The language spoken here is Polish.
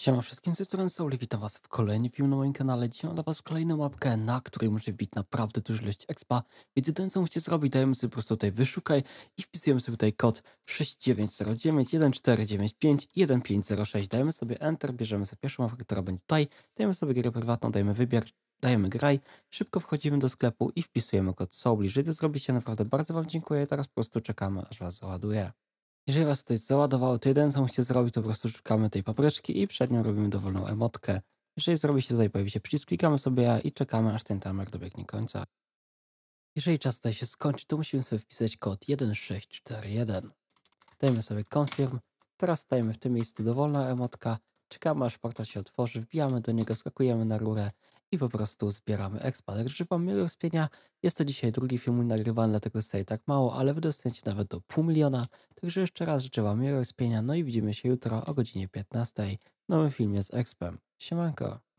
Siema wszystkim, z tej strony Soul witam was w kolejnym filmie na moim kanale. Dzisiaj mam dla was kolejną mapkę, na której może wbić naprawdę dużo ilość expa, więc jedyne co musicie zrobić, dajemy sobie po prostu tutaj wyszukaj i wpisujemy sobie tutaj kod 690914951506. Dajemy sobie enter, bierzemy sobie pierwszą mapkę, która będzie tutaj, dajemy sobie grę prywatną, dajemy wybier, dajemy graj, szybko wchodzimy do sklepu i wpisujemy kod Soul. Jeżeli to zrobicie, naprawdę bardzo wam dziękuję teraz po prostu czekamy aż was załaduje. Jeżeli Was tutaj załadowało, to jeden co musicie zrobić, to po prostu szukamy tej papryczki i przed nią robimy dowolną emotkę. Jeżeli zrobi się tutaj, pojawi się przycisk, klikamy sobie i czekamy, aż ten timer dobiegnie końca. Jeżeli czas tutaj się skończy, to musimy sobie wpisać kod 1641. Dajemy sobie confirm. Teraz stajemy w tym miejscu dowolna emotka. Czekamy, aż portal się otworzy, wbijamy do niego, skakujemy na rurę i po prostu zbieramy expa. Także Wam miłego wspienia. Jest to dzisiaj drugi film nagrywany, dlatego zostaje tak mało, ale Wy dostaniecie nawet do pół miliona. Także jeszcze raz życzę Wam miłego wspienia, no i widzimy się jutro o godzinie 15 w nowym filmie z Expem. Siemanko!